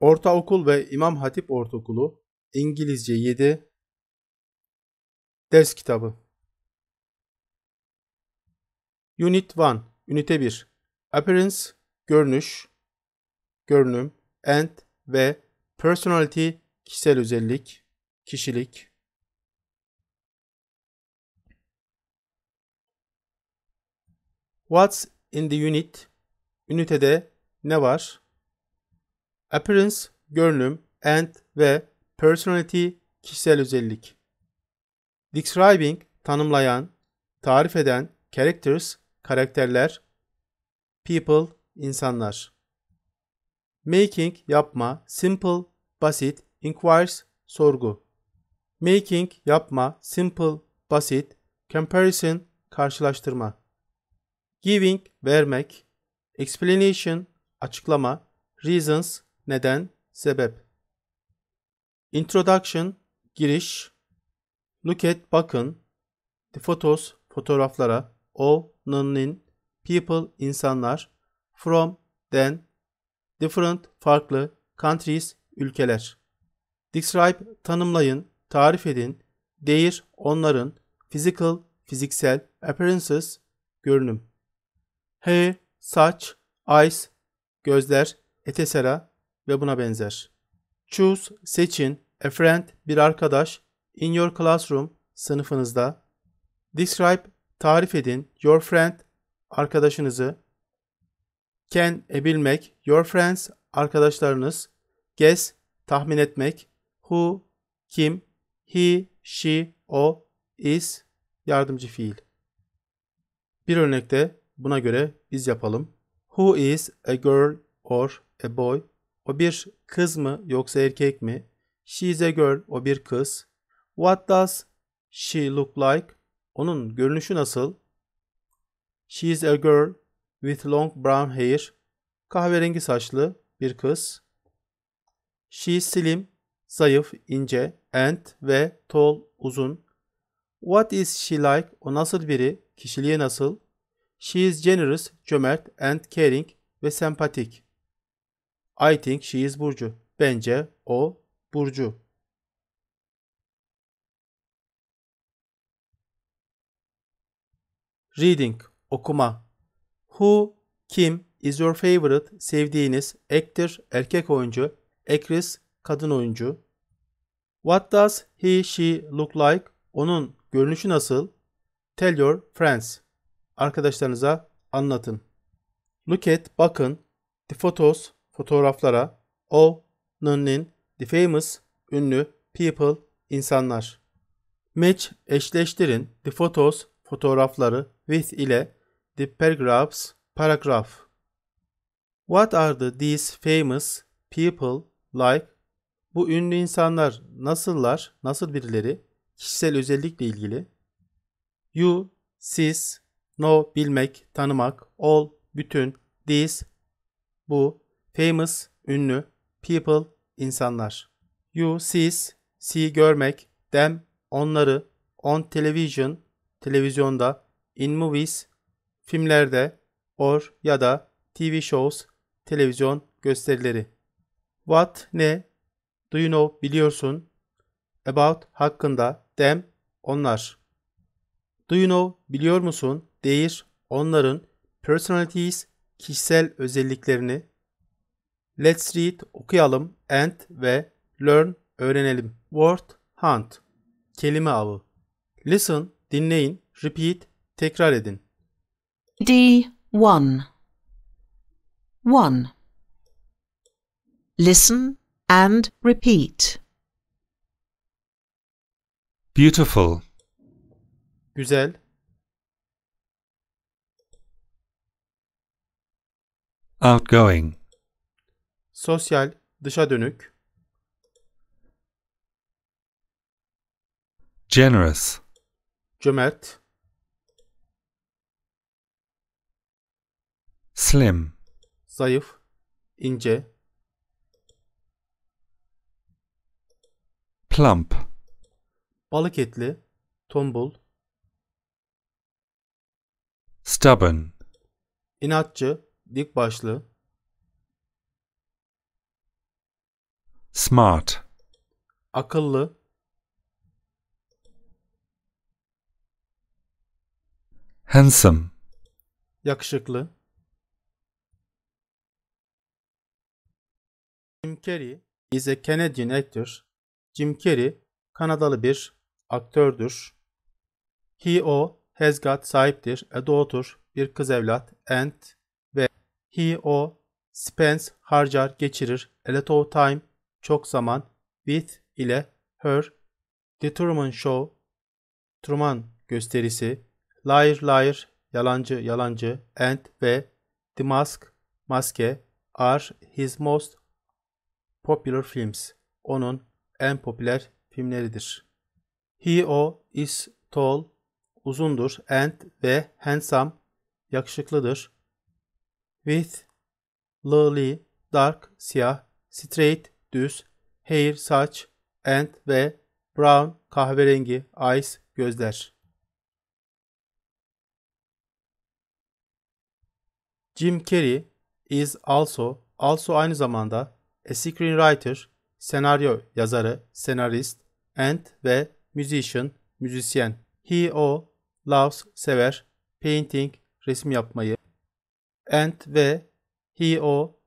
Ortaokul ve İmam Hatip Ortaokulu İngilizce 7 Ders kitabı Unit 1 Ünite 1 Appearance Görünüş Görünüm And ve Personality Kişisel özellik Kişilik What's in the unit? Ünitede ne var? Appearance görünüm, and ve personality kişisel özellik. Describing tanımlayan, tarif eden, characters karakterler, people insanlar. Making yapma, simple basit, inquires sorgu. Making yapma, simple basit, comparison karşılaştırma. Giving vermek, explanation açıklama, reasons neden, sebep. Introduction, giriş. Look at, bakın. The photos, fotoğraflara. Of, nonin, people, insanlar. From, then. Different, farklı. Countries, ülkeler. Describe, tanımlayın, tarif edin. Their, onların. Physical, fiziksel. Appearances, görünüm. Hair, saç. Eyes, gözler. Etesera, ve buna benzer. Choose, seçin, a friend, bir arkadaş, in your classroom, sınıfınızda. Describe, tarif edin, your friend, arkadaşınızı. Can, e bilmek, your friends, arkadaşlarınız. Guess, tahmin etmek. Who, kim. He, she, o, is, yardımcı fiil. Bir örnekte buna göre biz yapalım. Who is a girl or a boy? O bir kız mı yoksa erkek mi? She is a girl. O bir kız. What does she look like? Onun görünüşü nasıl? She is a girl with long brown hair. Kahverengi saçlı bir kız. She is slim, zayıf, ince, and ve tall, uzun. What is she like? O nasıl biri? Kişiliği nasıl? She is generous, cömert, and caring ve sempatik. I think she is Burcu. Bence o Burcu. Reading, okuma. Who, kim is your favorite, sevdiğiniz actor, erkek oyuncu, actress, kadın oyuncu. What does he, she look like? Onun görünüşü nasıl? Tell your friends. Arkadaşlarınıza anlatın. Look at, bakın. The photos, fotoğraflara All, Nun'in, The Famous, ünlü, People, insanlar. Match eşleştirin The Photos, fotoğrafları with ile The Paragraphs, paragraf. What are the these famous people like? Bu ünlü insanlar nasıllar, nasıl birileri? Kişisel özellikle ilgili. You, siz, know, bilmek, tanımak, all, bütün, these, bu, Famous, ünlü. People, insanlar. You, siz. See, görmek. Them, onları. On television, televizyonda. In movies, filmlerde. Or ya da TV shows, televizyon gösterileri. What, ne. Do you know, biliyorsun. About, hakkında. Them, onlar. Do you know, biliyor musun? Değir, onların. Personalities, kişisel özelliklerini. Let's read okuyalım and ve learn öğrenelim. Word hunt kelime avı. Listen dinleyin, repeat tekrar edin. D1 1 Listen and repeat. Beautiful. Güzel. Outgoing sosyal, dışa dönük. Generous. Cömert. Slim. Zayıf, ince. Plump. Balık etli, tombul. Stubborn. İnatçı, dik başlı. Smart. Akıllı. Handsome. Yakışıklı. Jim Carrey is a Canadian actor. Jim Carrey Kanadalı bir aktördür. He o has got sahiptir, a daughter, bir kız evlat and ve he o spends harcar geçirir a lot of time çok zaman with ile her, The Truman Show, Truman gösterisi, Liar Liar, yalancı yalancı, and ve The Mask, maske are his most popular films. Onun en popüler filmleridir. He o is tall, uzundur and ve handsome, yakışıklıdır. With, lily, dark, siyah, straight, düz, hair saç, and ve brown kahverengi, eyes gözler. Jim Carrey is also, also aynı zamanda a screenwriter, senaryo yazarı, senarist, and ve musician, müzisyen. He, o, loves, sever, painting, resim yapmayı. And ve he, o,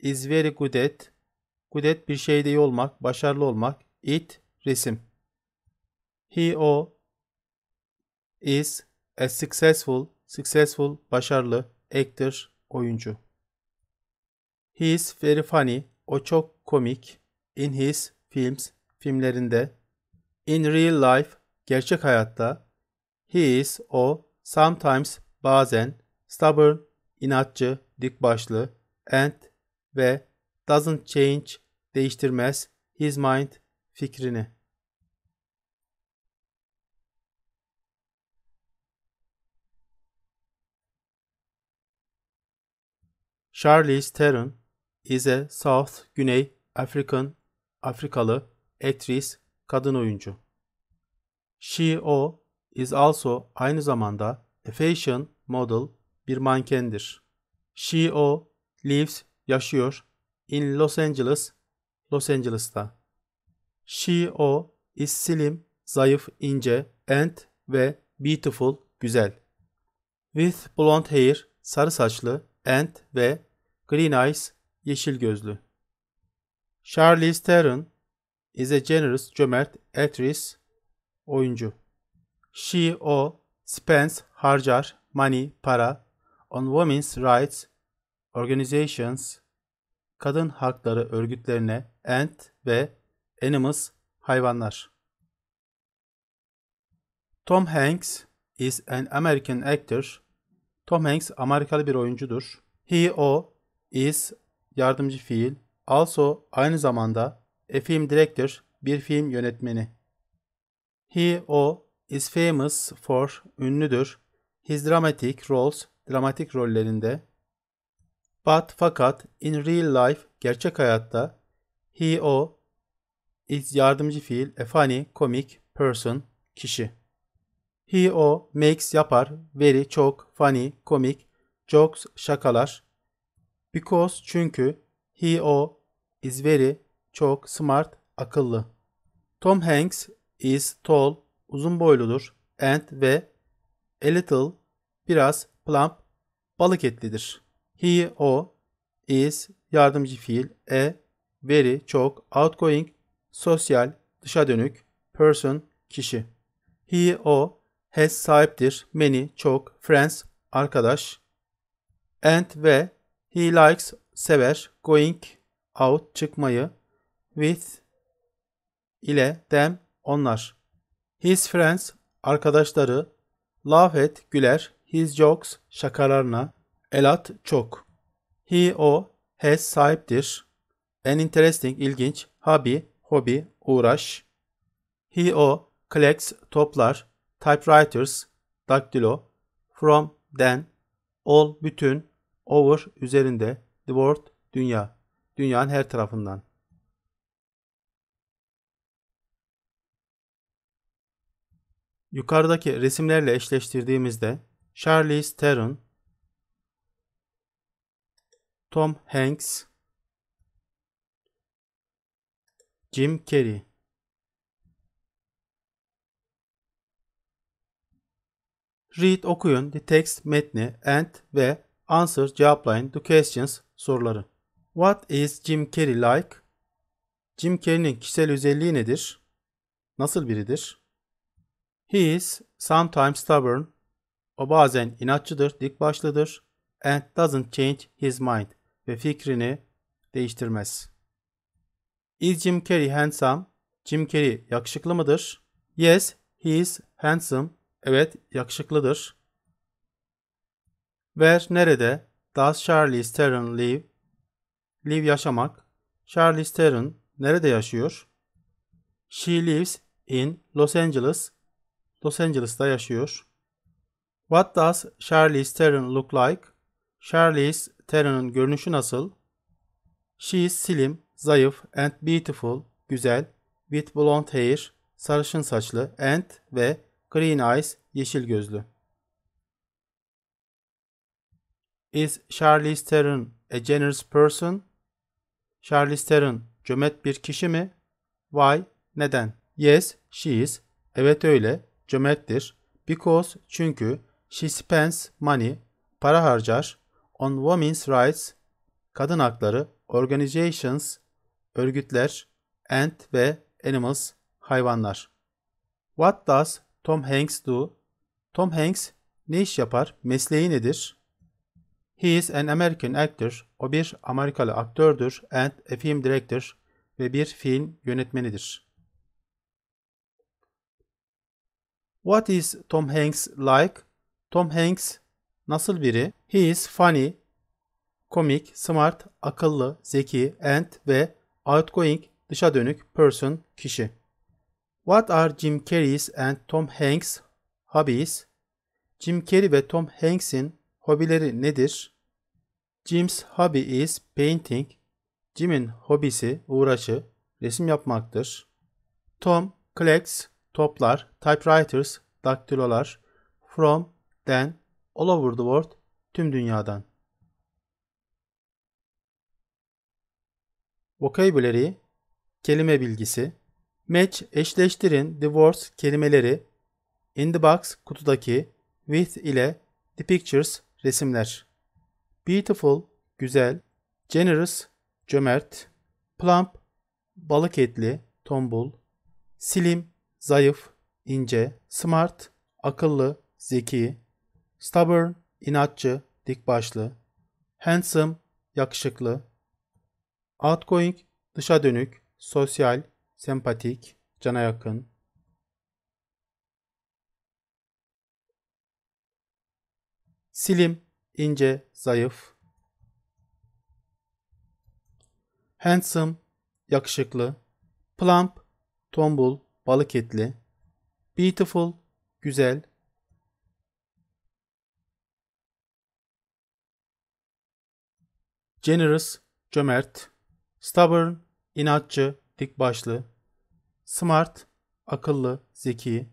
is very good at, Gudet bir şeyde iyi olmak, başarılı olmak. It, resim. He o is a successful, successful, başarılı, actor, oyuncu. He is very funny, o çok komik. In his films, filmlerinde. In real life, gerçek hayatta. He is, o, sometimes, bazen, stubborn, inatçı, dikbaşlı, and ve doesn't change, değiştirmez his mind fikrini. Charlize Theron is a South Güney African Afrikalı aktris kadın oyuncu. She O is also aynı zamanda a fashion model bir mankendir. She O lives yaşıyor in Los Angeles, Los Angeles'ta. She, o, is slim, zayıf, ince, and ve beautiful, güzel. With blonde hair, sarı saçlı, and ve green eyes, yeşil gözlü. Charlize Theron is a generous, cömert, actress, oyuncu. She, o, spends, harcar, money, para, on women's rights, organizations, kadın hakları örgütlerine, ant ve animals hayvanlar. Tom Hanks is an American actor. Tom Hanks Amerikalı bir oyuncudur. He, o, is yardımcı fiil. Also aynı zamanda a film director, bir film yönetmeni. He, o, is famous for, ünlüdür. His dramatic roles, dramatik rollerinde. But, fakat, in real life, gerçek hayatta, He, o, is yardımcı fiil, a funny, komik, person, kişi. He, o, makes, yapar, very, çok, funny, komik, jokes, şakalar. Because, çünkü, he, o, is very, çok, smart, akıllı. Tom Hanks is tall, uzun boyludur and ve a little, biraz, plump, balık etlidir. He, o, is, yardımcı fiil, e, very, çok, outgoing, sosyal, dışa dönük, person, kişi. He, o, has sahiptir, many, çok, friends, arkadaş. And ve he likes, sever, going, out, çıkmayı, with, ile, them, onlar. His friends, arkadaşları, laugh et, güler, his jokes, şakalarına, elat, çok. He, o, has sahiptir, An interesting, ilginç. Hobby, hobi, uğraş. He, o, collects, toplar. Typewriters, daktilo. From, den. All, bütün. Over, üzerinde. The world, dünya. Dünyanın her tarafından. Yukarıdaki resimlerle eşleştirdiğimizde Charlize Theron, Tom Hanks, Jim Carrey Read okuyun the text metni and ve answer cevaplayın the questions soruları. What is Jim Carrey like? Jim Carrey'nin kişisel özelliği nedir? Nasıl biridir? He is sometimes stubborn. O bazen inatçıdır, dik başlıdır and doesn't change his mind ve fikrini değiştirmez. Is Jim Carrey handsome? Jim Carrey yakışıklı mıdır? Yes, he is handsome. Evet, yakışıklıdır. Where, nerede? Does Charlie Theron live? Live yaşamak. Charlie Theron nerede yaşıyor? She lives in Los Angeles. Los Angeles'ta yaşıyor. What does Charlie Theron look like? Charlie Theron'ın görünüşü nasıl? She is slim zayıf and beautiful, güzel, with blonde hair, sarışın saçlı and ve green eyes, yeşil gözlü. Is Charlize Theron a generous person? Charlize Theron cömert bir kişi mi? Why? Neden? Yes, she is. Evet öyle. Cömerttir. Because çünkü she spends money, para harcar on women's rights, kadın hakları, organizations, örgütler, ant ve animals, hayvanlar. What does Tom Hanks do? Tom Hanks ne iş yapar? Mesleği nedir? He is an American actor. O bir Amerikalı aktördür and a film director ve bir film yönetmenidir. What is Tom Hanks like? Tom Hanks nasıl biri? He is funny, komik, smart, akıllı, zeki and ve Outgoing, dışa dönük, person, kişi. What are Jim Carrey's and Tom Hanks' hobbies? Jim Carrey ve Tom Hanks'in hobileri nedir? Jim's hobby is painting. Jim'in hobisi, uğraşı, resim yapmaktır. Tom collects, toplar, typewriters, daktilolar, from, then, all over the world, tüm dünyadan. vocabulary, kelime bilgisi, match, eşleştirin, divorce, kelimeleri, in the box, kutudaki, with ile the pictures, resimler, beautiful, güzel, generous, cömert, plump, balık etli, tombul, slim, zayıf, ince, smart, akıllı, zeki, stubborn, inatçı, dikbaşlı, handsome, yakışıklı, Outgoing, dışa dönük, sosyal, sempatik, cana yakın. Slim, ince, zayıf. Handsome, yakışıklı. Plump, tombul, balık etli. Beautiful, güzel. Generous, cömert. Stubborn, inatçı, dik başlı, Smart, akıllı, zeki.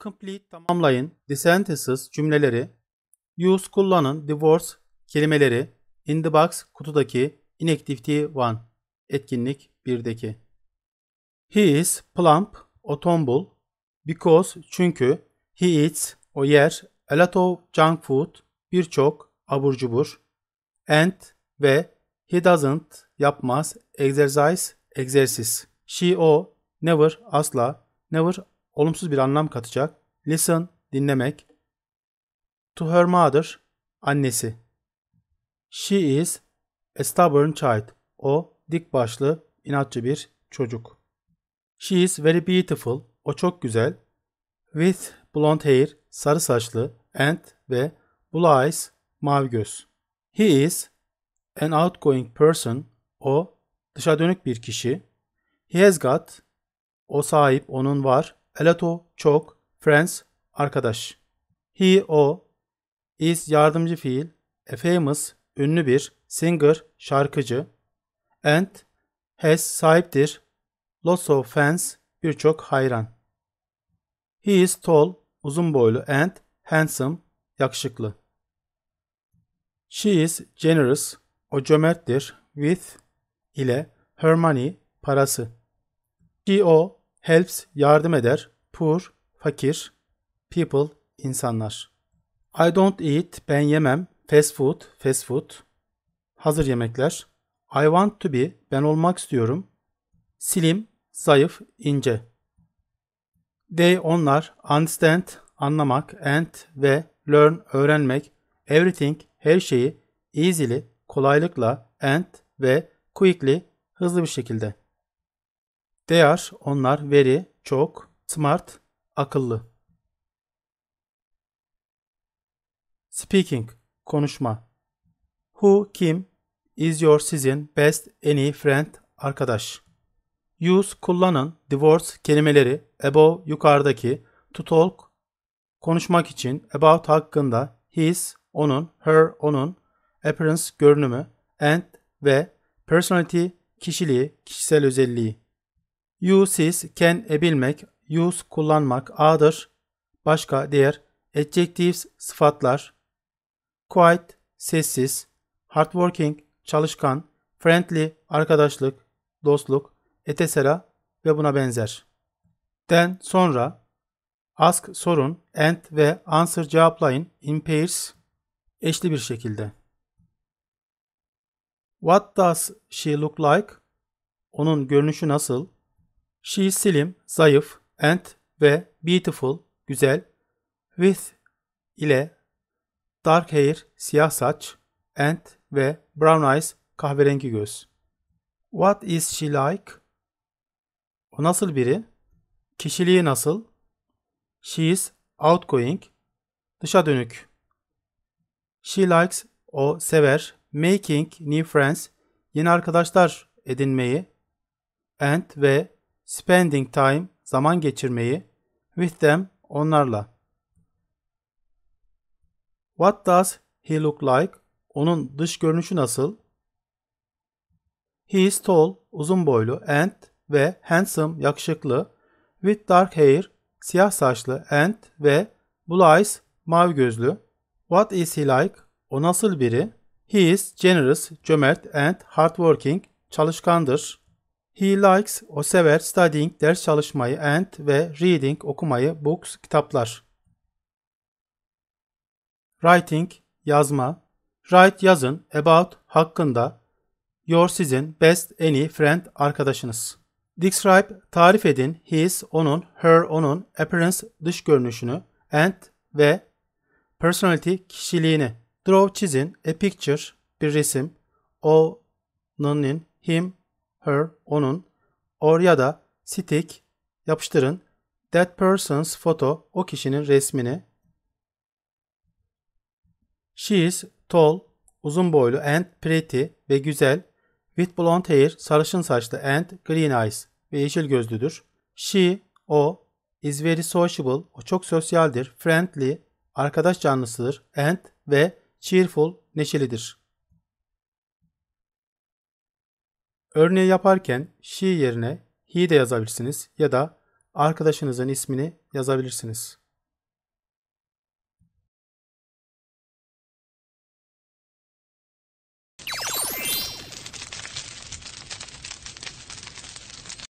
Complete, tamamlayın, dissentesis cümleleri. Use, kullanın, divorce, kelimeleri. In the box, kutudaki. Inactivity one etkinlik birdeki, He is plump, o tombul. Because, çünkü. He eats, o yer. A lot of junk food, birçok, abur cubur. And, ve he doesn't yapmaz exercise egzersiz. She o never asla never olumsuz bir anlam katacak. Listen dinlemek. To her mother annesi. She is a stubborn child. O dik başlı inatçı bir çocuk. She is very beautiful. O çok güzel. With blonde hair sarı saçlı and ve blue eyes mavi göz. He is an outgoing person, o dışa dönük bir kişi. He has got, o sahip, onun var. A lot of, çok. Friends, arkadaş. He, o. Is, yardımcı fiil. A famous, ünlü bir. Singer, şarkıcı. And, has, sahiptir. Lots of fans, birçok hayran. He is tall, uzun boylu and handsome, yakışıklı. She is generous, o cömerttir. With ile her money parası. She o helps yardım eder. Poor fakir. People insanlar. I don't eat ben yemem. Fast food fast food. Hazır yemekler. I want to be ben olmak istiyorum. Slim zayıf ince. They onlar understand anlamak and ve learn öğrenmek everything her şeyi easily kolaylıkla and ve quickly hızlı bir şekilde. They are onlar very, çok, smart, akıllı. Speaking konuşma. Who kim is your sizin best any friend arkadaş. Use kullanın divorce kelimeleri above yukarıdaki to talk konuşmak için about hakkında his onun her onun appearance görünümü, and ve personality kişiliği, kişisel özelliği. You, siz, can, ebilmek, use, kullanmak, other, başka, diğer, adjectives, sıfatlar, quiet, sessiz, hardworking, çalışkan, friendly, arkadaşlık, dostluk, etc. ve buna benzer. Den sonra ask sorun, and ve answer cevaplayın in pairs eşli bir şekilde. What does she look like? Onun görünüşü nasıl? She is slim, zayıf and ve beautiful, güzel. With ile dark hair, siyah saç and ve brown eyes, kahverengi göz. What is she like? O nasıl biri? Kişiliği nasıl? She is outgoing, dışa dönük. She likes, o sever making new friends, yeni arkadaşlar edinmeyi and ve spending time, zaman geçirmeyi with them, onlarla. What does he look like? Onun dış görünüşü nasıl? He is tall, uzun boylu and ve handsome, yakışıklı with dark hair, siyah saçlı and ve blue eyes, mavi gözlü. What is he like? O nasıl biri? He is generous, cömert and hardworking, çalışkandır. He likes, o sever studying, ders çalışmayı and ve reading, okumayı, books, kitaplar. Writing, yazma. Write, yazın, about, hakkında. Your, sizin, best, any, friend, arkadaşınız. Describe, tarif edin, his, onun, her, onun, appearance, dış görünüşünü, and ve personality, kişiliğini. Draw çizin a picture bir resim o'nun him her onun or ya da stick yapıştırın that person's photo o kişinin resmini She is tall uzun boylu and pretty ve güzel with blonde hair sarışın saçlı and green eyes ve yeşil gözlüdür. She o is very sociable o çok sosyaldir, friendly arkadaş canlısıdır and ve cheerful, neşelidir. Örneği yaparken she yerine he de yazabilirsiniz ya da arkadaşınızın ismini yazabilirsiniz.